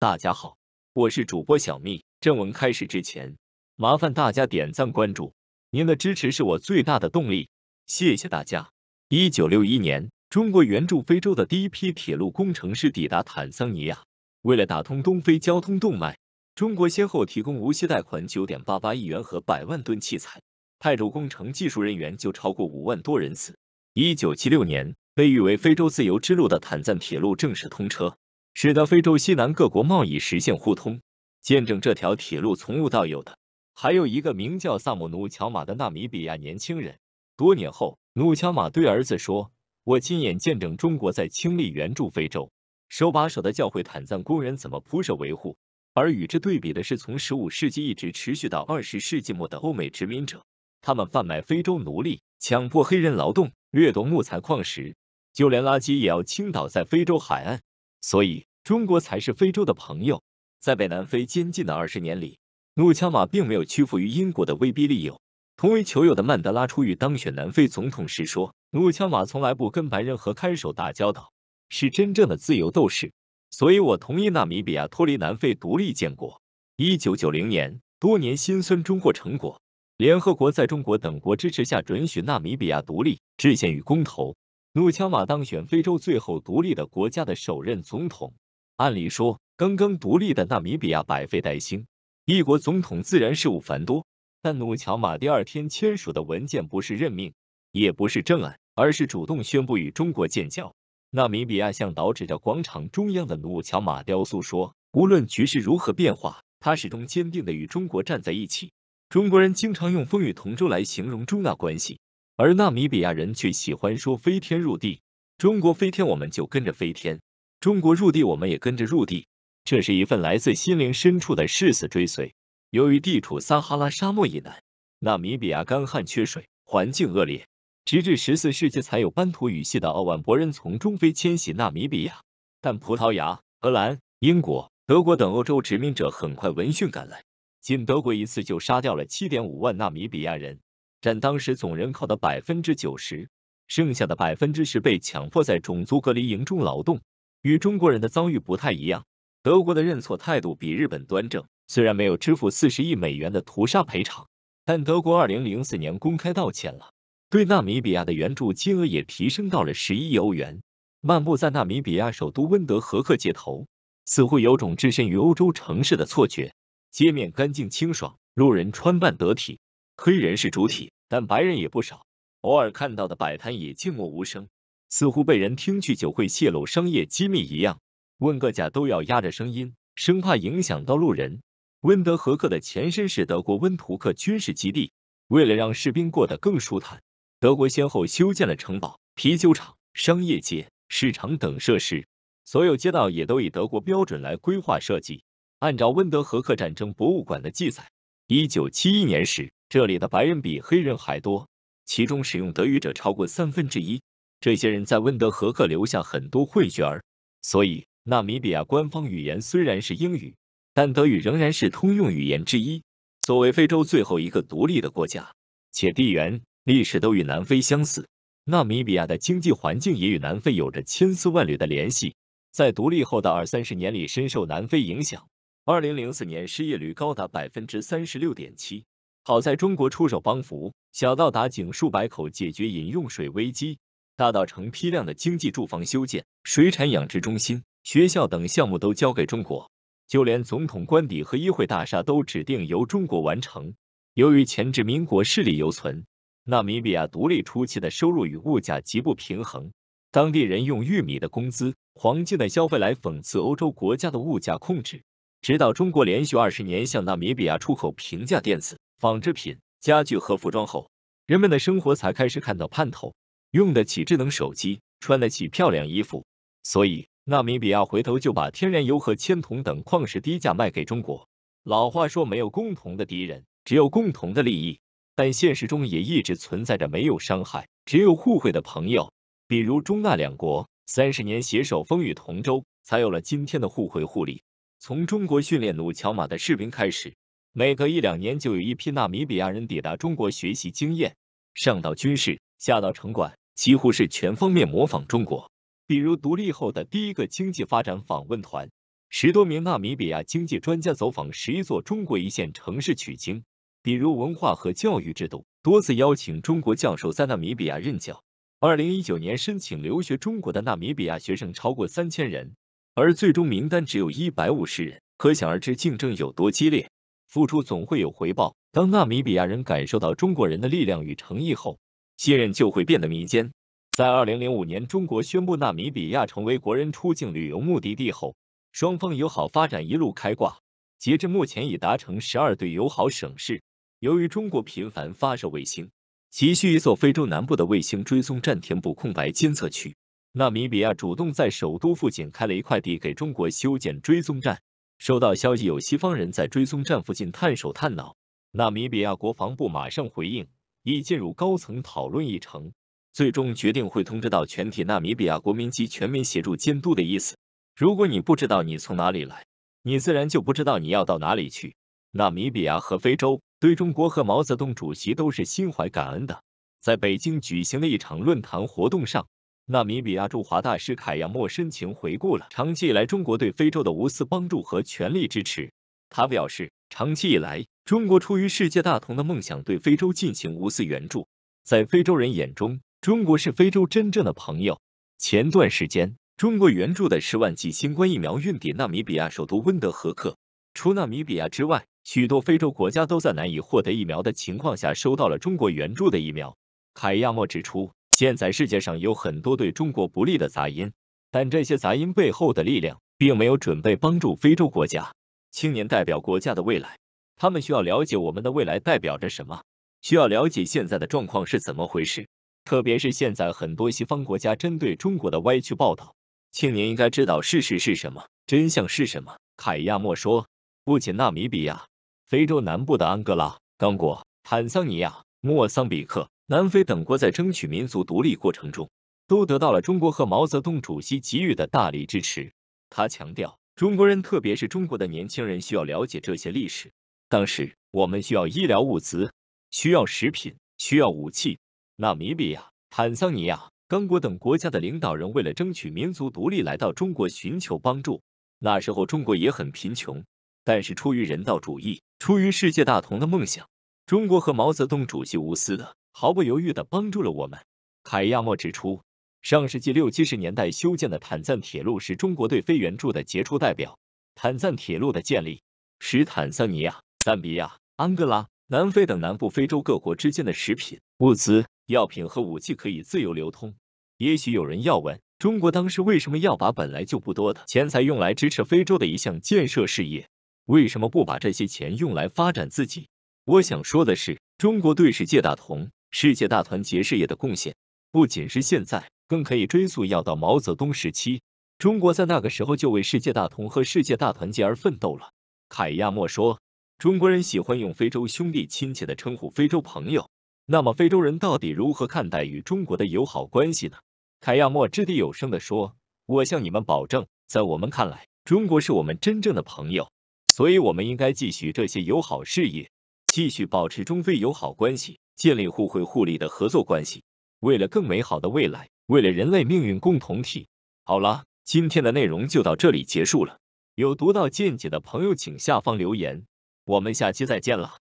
大家好，我是主播小蜜。正文开始之前，麻烦大家点赞关注，您的支持是我最大的动力。谢谢大家。一九六一年，中国援助非洲的第一批铁路工程师抵达坦桑尼亚，为了打通东非交通动脉，中国先后提供无息贷款九点八八亿元和百万吨器材，派驻工程技术人员就超过五万多人次。一九七六年，被誉为非洲自由之路的坦赞铁路正式通车。使得非洲西南各国贸易实现互通，见证这条铁路从无到有的，还有一个名叫萨姆努乔马的纳米比亚年轻人。多年后，努乔马对儿子说：“我亲眼见证中国在倾力援助非洲，手把手的教会坦赞工人怎么铺设维护。”而与之对比的是，从15世纪一直持续到20世纪末的欧美殖民者，他们贩卖非洲奴隶，强迫黑人劳动，掠夺木材矿石，就连垃圾也要倾倒在非洲海岸。所以，中国才是非洲的朋友。在被南非监禁的二十年里，努乔马并没有屈服于英国的威逼利诱。同为球友的曼德拉出狱当选南非总统时说：“努乔马从来不跟白人和看守打交道，是真正的自由斗士。”所以，我同意纳米比亚脱离南非独立建国。一九九零年，多年辛酸终获成果，联合国在中国等国支持下准许纳米比亚独立，制宪于公投。努乔马当选非洲最后独立的国家的首任总统。按理说，刚刚独立的纳米比亚百废待兴，一国总统自然事务繁多。但努乔马第二天签署的文件不是任命，也不是政案，而是主动宣布与中国建交。纳米比亚向导指着广场中央的努乔马雕塑说：“无论局势如何变化，他始终坚定的与中国站在一起。”中国人经常用“风雨同舟”来形容中纳关系。而纳米比亚人却喜欢说“飞天入地”。中国飞天，我们就跟着飞天；中国入地，我们也跟着入地。这是一份来自心灵深处的誓死追随。由于地处撒哈拉沙漠以南，纳米比亚干旱缺水，环境恶劣，直至十四世纪才有班图语系的奥万博人从中非迁徙纳米比亚。但葡萄牙、荷兰、英国、德国等欧洲殖民者很快闻讯赶来，仅德国一次就杀掉了七点五万纳米比亚人。占当时总人口的百分之九十，剩下的百分之十被强迫在种族隔离营中劳动，与中国人的遭遇不太一样。德国的认错态度比日本端正，虽然没有支付四十亿美元的屠杀赔偿，但德国二零零四年公开道歉了，对纳米比亚的援助金额也提升到了十亿欧元。漫步在纳米比亚首都温德和克街头，似乎有种置身于欧洲城市的错觉，街面干净清爽，路人穿扮得体。黑人是主体，但白人也不少。偶尔看到的摆摊也静默无声，似乎被人听去就会泄露商业机密一样。问个价都要压着声音，生怕影响到路人。温德荷克的前身是德国温图克军事基地。为了让士兵过得更舒坦，德国先后修建了城堡、啤酒厂、商业街、市场等设施。所有街道也都以德国标准来规划设计。按照温德荷克战争博物馆的记载，一九七一年时。这里的白人比黑人还多，其中使用德语者超过三分之一。这些人在温德和克留下很多混血儿，所以纳米比亚官方语言虽然是英语，但德语仍然是通用语言之一。作为非洲最后一个独立的国家，且地缘、历史都与南非相似，纳米比亚的经济环境也与南非有着千丝万缕的联系。在独立后的二三十年里，深受南非影响。二零零四年失业率高达百分之三十六点七。好在中国出手帮扶，小到打井数百口解决饮用水危机，大到成批量的经济住房修建、水产养殖中心、学校等项目都交给中国，就连总统官邸和议会大厦都指定由中国完成。由于前殖民国势力犹存，纳米比亚独立初期的收入与物价极不平衡，当地人用玉米的工资、黄金的消费来讽刺欧洲国家的物价控制，直到中国连续二十年向纳米比亚出口平价电子。纺织品、家具和服装后，人们的生活才开始看到盼头，用得起智能手机，穿得起漂亮衣服。所以，纳米比亚回头就把天然油和铅、铜等矿石低价卖给中国。老话说，没有共同的敌人，只有共同的利益。但现实中也一直存在着没有伤害，只有互惠的朋友，比如中纳两国，三十年携手风雨同舟，才有了今天的互惠互利。从中国训练努乔马的士兵开始。每隔一两年就有一批纳米比亚人抵达中国学习经验，上到军事，下到城管，几乎是全方面模仿中国。比如独立后的第一个经济发展访问团，十多名纳米比亚经济专家走访十一座中国一线城市取经。比如文化和教育制度，多次邀请中国教授在纳米比亚任教。二零一九年申请留学中国的纳米比亚学生超过三千人，而最终名单只有一百五十人，可想而知竞争有多激烈。付出总会有回报。当纳米比亚人感受到中国人的力量与诚意后，信任就会变得弥坚。在二零零五年，中国宣布纳米比亚成为国人出境旅游目的地后，双方友好发展一路开挂。截至目前，已达成十二对友好省市。由于中国频繁发射卫星，急需一座非洲南部的卫星追踪站填补空白监测区，纳米比亚主动在首都附近开了一块地给中国修建追踪站。收到消息，有西方人在追踪站附近探手探脑。纳米比亚国防部马上回应，已进入高层讨论议程，最终决定会通知到全体纳米比亚国民及全民协助监督的意思。如果你不知道你从哪里来，你自然就不知道你要到哪里去。纳米比亚和非洲对中国和毛泽东主席都是心怀感恩的。在北京举行的一场论坛活动上。纳米比亚驻华大使凯亚莫深情回顾了长期以来中国对非洲的无私帮助和全力支持。他表示，长期以来，中国出于世界大同的梦想，对非洲进行无私援助。在非洲人眼中，中国是非洲真正的朋友。前段时间，中国援助的十万剂新冠疫苗运抵纳米比亚首都温德和克。除纳米比亚之外，许多非洲国家都在难以获得疫苗的情况下，收到了中国援助的疫苗。凯亚莫指出。现在世界上有很多对中国不利的杂音，但这些杂音背后的力量并没有准备帮助非洲国家。青年代表国家的未来，他们需要了解我们的未来代表着什么，需要了解现在的状况是怎么回事。特别是现在很多西方国家针对中国的歪曲报道，青年应该知道事实是什么，真相是什么。凯亚莫说：“不仅纳米比亚，非洲南部的安哥拉、刚果、坦桑尼亚、莫桑比克。”南非等国在争取民族独立过程中，都得到了中国和毛泽东主席给予的大力支持。他强调，中国人，特别是中国的年轻人，需要了解这些历史。当时，我们需要医疗物资，需要食品，需要武器。纳米比亚、坦桑尼亚、刚果等国家的领导人为了争取民族独立，来到中国寻求帮助。那时候，中国也很贫穷，但是出于人道主义，出于世界大同的梦想，中国和毛泽东主席无私的。毫不犹豫的帮助了我们。凯亚莫指出，上世纪六七十年代修建的坦赞铁路是中国对非援助的杰出代表。坦赞铁路的建立，使坦桑尼亚、赞比亚、安哥拉、南非等南部非洲各国之间的食品、物资、药品和武器可以自由流通。也许有人要问，中国当时为什么要把本来就不多的钱财用来支持非洲的一项建设事业？为什么不把这些钱用来发展自己？我想说的是，中国对世界大同。世界大团结事业的贡献，不仅是现在，更可以追溯要到毛泽东时期。中国在那个时候就为世界大同和世界大团结而奋斗了。凯亚莫说：“中国人喜欢用‘非洲兄弟’亲切的称呼非洲朋友，那么非洲人到底如何看待与中国的友好关系呢？”凯亚莫掷地有声的说：“我向你们保证，在我们看来，中国是我们真正的朋友，所以我们应该继续这些友好事业。”继续保持中非友好关系，建立互惠互利的合作关系。为了更美好的未来，为了人类命运共同体。好了，今天的内容就到这里结束了。有独到见解的朋友，请下方留言。我们下期再见了。